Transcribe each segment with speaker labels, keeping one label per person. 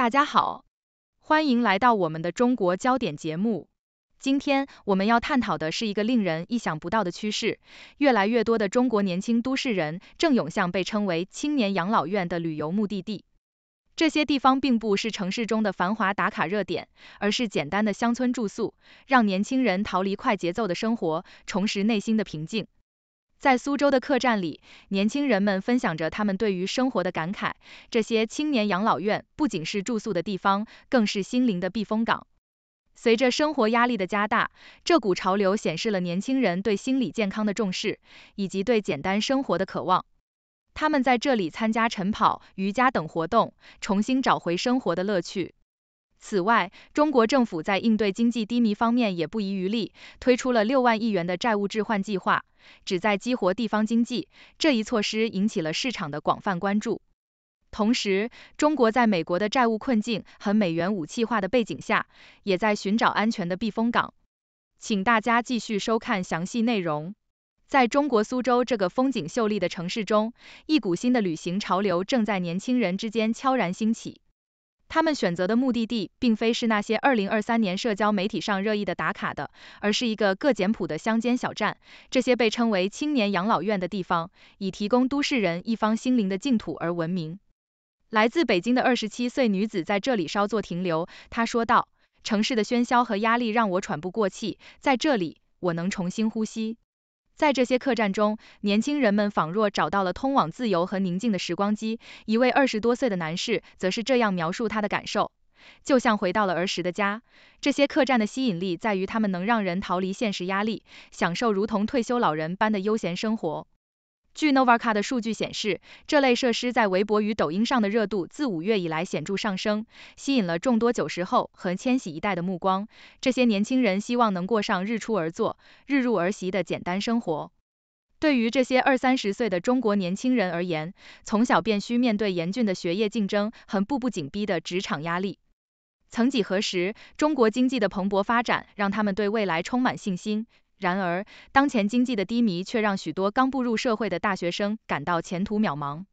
Speaker 1: 大家好，欢迎来到我们的中国焦点节目。今天我们要探讨的是一个令人意想不到的趋势：越来越多的中国年轻都市人正涌向被称为“青年养老院”的旅游目的地。这些地方并不是城市中的繁华打卡热点，而是简单的乡村住宿，让年轻人逃离快节奏的生活，重拾内心的平静。在苏州的客栈里，年轻人们分享着他们对于生活的感慨。这些青年养老院不仅是住宿的地方，更是心灵的避风港。随着生活压力的加大，这股潮流显示了年轻人对心理健康的重视，以及对简单生活的渴望。他们在这里参加晨跑、瑜伽等活动，重新找回生活的乐趣。此外，中国政府在应对经济低迷方面也不遗余力，推出了六万亿元的债务置换计划，旨在激活地方经济。这一措施引起了市场的广泛关注。同时，中国在美国的债务困境和美元武器化的背景下，也在寻找安全的避风港。请大家继续收看详细内容。在中国苏州这个风景秀丽的城市中，一股新的旅行潮流正在年轻人之间悄然兴起。他们选择的目的地，并非是那些二零二三年社交媒体上热议的打卡的，而是一个各简朴的乡间小站。这些被称为“青年养老院”的地方，以提供都市人一方心灵的净土而闻名。来自北京的二十七岁女子在这里稍作停留，她说道：“城市的喧嚣和压力让我喘不过气，在这里，我能重新呼吸。”在这些客栈中，年轻人们仿若找到了通往自由和宁静的时光机。一位二十多岁的男士则是这样描述他的感受：“就像回到了儿时的家。”这些客栈的吸引力在于，他们能让人逃离现实压力，享受如同退休老人般的悠闲生活。据 Novakar 的数据显示，这类设施在微博与抖音上的热度自五月以来显著上升，吸引了众多九十后和千禧一代的目光。这些年轻人希望能过上日出而作、日入而息的简单生活。对于这些二三十岁的中国年轻人而言，从小便需面对严峻的学业竞争和步步紧逼的职场压力。曾几何时，中国经济的蓬勃发展让他们对未来充满信心。然而，当前经济的低迷却让许多刚步入社会的大学生感到前途渺茫。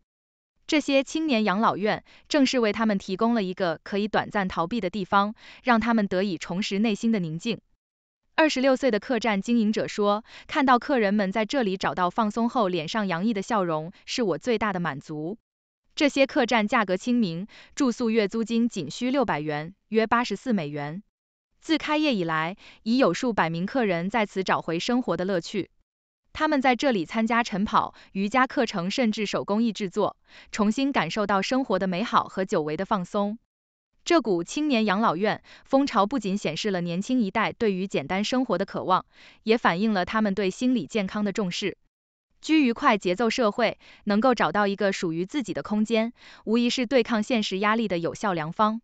Speaker 1: 这些青年养老院正是为他们提供了一个可以短暂逃避的地方，让他们得以重拾内心的宁静。二十六岁的客栈经营者说：“看到客人们在这里找到放松后脸上洋溢的笑容，是我最大的满足。”这些客栈价格亲民，住宿月租金仅需六百元，约八十四美元。自开业以来，已有数百名客人在此找回生活的乐趣。他们在这里参加晨跑、瑜伽课程，甚至手工艺制作，重新感受到生活的美好和久违的放松。这股青年养老院风潮不仅显示了年轻一代对于简单生活的渴望，也反映了他们对心理健康的重视。居于快节奏社会，能够找到一个属于自己的空间，无疑是对抗现实压力的有效良方。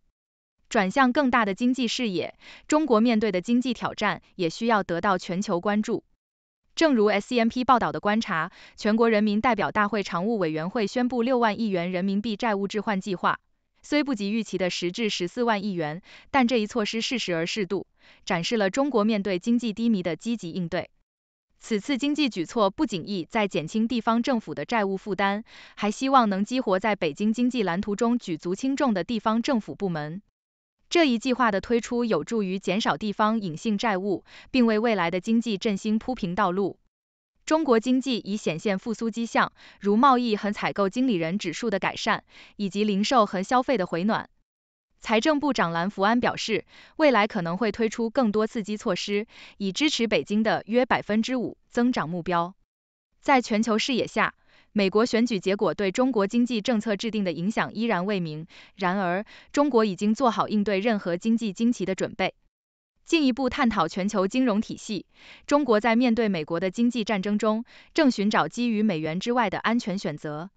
Speaker 1: 转向更大的经济视野，中国面对的经济挑战也需要得到全球关注。正如 S C M P 报道的观察，全国人民代表大会常务委员会宣布六万亿元人民币债务置换计划，虽不及预期的十至十四万亿元，但这一措施适时而适度，展示了中国面对经济低迷的积极应对。此次经济举措不仅意在减轻地方政府的债务负担，还希望能激活在北京经济蓝图中举足轻重的地方政府部门。这一计划的推出有助于减少地方隐性债务，并为未来的经济振兴铺平道路。中国经济已显现复苏迹象，如贸易和采购经理人指数的改善，以及零售和消费的回暖。财政部长蓝福安表示，未来可能会推出更多刺激措施，以支持北京的约百分之五增长目标。在全球视野下，美国选举结果对中国经济政策制定的影响依然未明，然而，中国已经做好应对任何经济惊奇的准备。进一步探讨全球金融体系，中国在面对美国的经济战争中，正寻找基于美元之外的安全选择。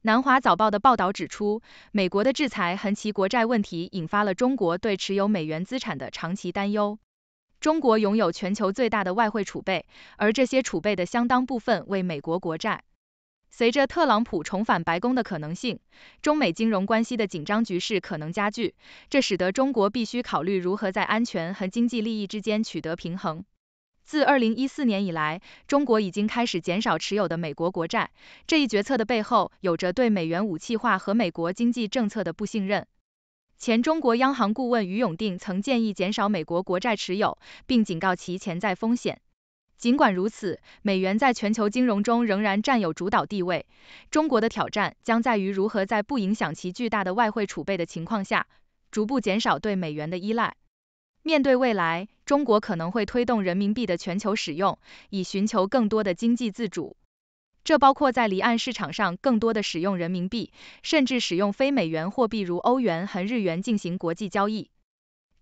Speaker 1: 南华早报的报道指出，美国的制裁和其国债问题引发了中国对持有美元资产的长期担忧。中国拥有全球最大的外汇储备，而这些储备的相当部分为美国国债。随着特朗普重返白宫的可能性，中美金融关系的紧张局势可能加剧，这使得中国必须考虑如何在安全和经济利益之间取得平衡。自2014年以来，中国已经开始减少持有的美国国债，这一决策的背后有着对美元武器化和美国经济政策的不信任。前中国央行顾问于永定曾建议减少美国国债持有，并警告其潜在风险。尽管如此，美元在全球金融中仍然占有主导地位。中国的挑战将在于如何在不影响其巨大的外汇储备的情况下，逐步减少对美元的依赖。面对未来，中国可能会推动人民币的全球使用，以寻求更多的经济自主。这包括在离岸市场上更多的使用人民币，甚至使用非美元货币如欧元和日元进行国际交易。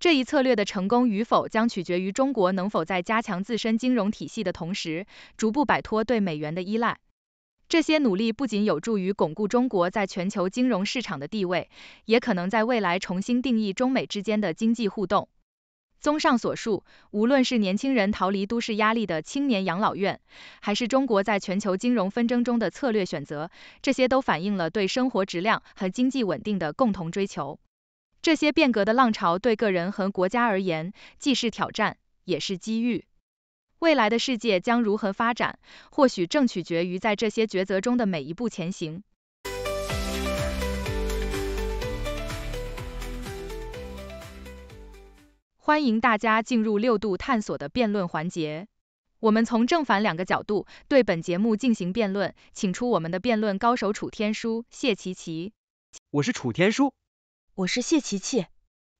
Speaker 1: 这一策略的成功与否将取决于中国能否在加强自身金融体系的同时，逐步摆脱对美元的依赖。这些努力不仅有助于巩固中国在全球金融市场的地位，也可能在未来重新定义中美之间的经济互动。综上所述，无论是年轻人逃离都市压力的青年养老院，还是中国在全球金融纷争中的策略选择，这些都反映了对生活质量和经济稳定的共同追求。这些变革的浪潮对个人和国家而言，既是挑战，也是机遇。未来的世界将如何发展，或许正取决于在这些抉择中的每一步前行。欢迎大家进入六度探索的辩论环节，我们从正反两个角度对本节目进行辩论，请出我们的辩论高手楚天舒、谢琪琪。我是楚天舒。我是谢琪琪。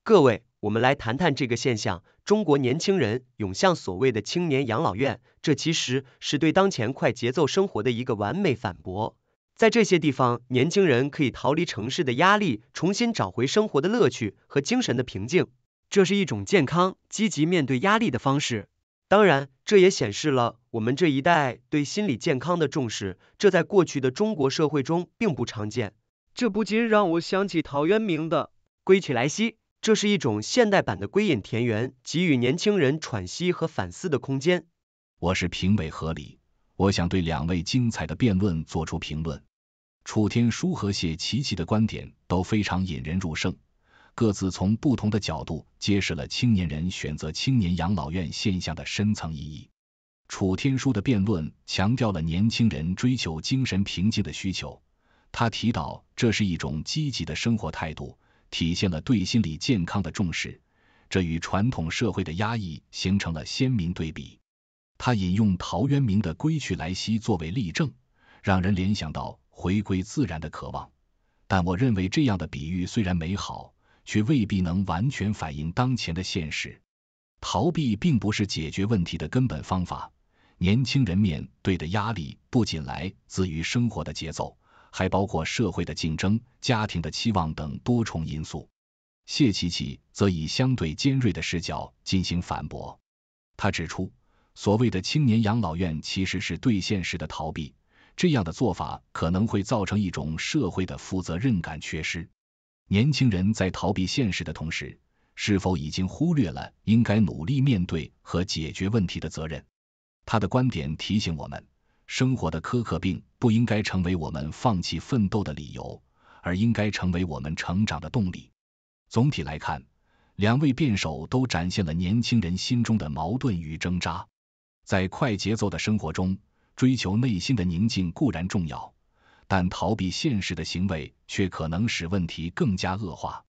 Speaker 1: 各位，我们来谈谈这个现象：中国年轻人涌向所谓的青年养老院，这其实是对当前快节奏生活的一个完美反驳。在这些地方，年轻人可以逃离城市的压力，重新找回生活的乐趣和精神的平静。这是一种健康、积极面对压力的方式。当然，这也显示了我们这一代对心理健康的重视，这在过去的中国社会中并不常见。这不禁让我想起陶渊明的《归去来兮》，这是一种现代版的归隐田园，给予年轻人喘息和反思的空
Speaker 2: 间。我是评委何理，我想对两位精彩的辩论做出评论。楚天舒和谢琪琪的观点都非常引人入胜，各自从不同的角度揭示了青年人选择青年养老院现象的深层意义。楚天舒的辩论强调了年轻人追求精神平静的需求。他提到，这是一种积极的生活态度，体现了对心理健康的重视，这与传统社会的压抑形成了鲜明对比。他引用陶渊明的“归去来兮”作为例证，让人联想到回归自然的渴望。但我认为，这样的比喻虽然美好，却未必能完全反映当前的现实。逃避并不是解决问题的根本方法。年轻人面对的压力不仅来自于生活的节奏。还包括社会的竞争、家庭的期望等多重因素。谢琪琪则以相对尖锐的视角进行反驳，他指出，所谓的青年养老院其实是对现实的逃避，这样的做法可能会造成一种社会的负责任感缺失。年轻人在逃避现实的同时，是否已经忽略了应该努力面对和解决问题的责任？他的观点提醒我们，生活的苛刻病。不应该成为我们放弃奋斗的理由，而应该成为我们成长的动力。总体来看，两位辩手都展现了年轻人心中的矛盾与挣扎。在快节奏的生活中，追求内心的宁静固然重要，但逃避现实的行为却可能使问题更加恶化。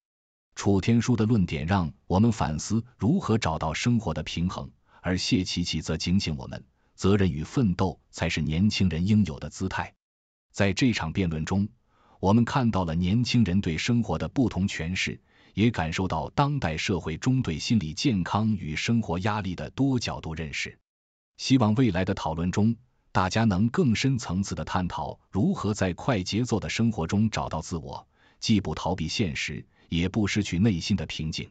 Speaker 2: 楚天舒的论点让我们反思如何找到生活的平衡，而谢琪琪则警醒我们。责任与奋斗才是年轻人应有的姿态。在这场辩论中，我们看到了年轻人对生活的不同诠释，也感受到当代社会中对心理健康与生活压力的多角度认识。希望未来的讨论中，大家能更深层次的探讨如何在快节奏的生活中找到自我，既不逃避现实，也不失去内心的平静。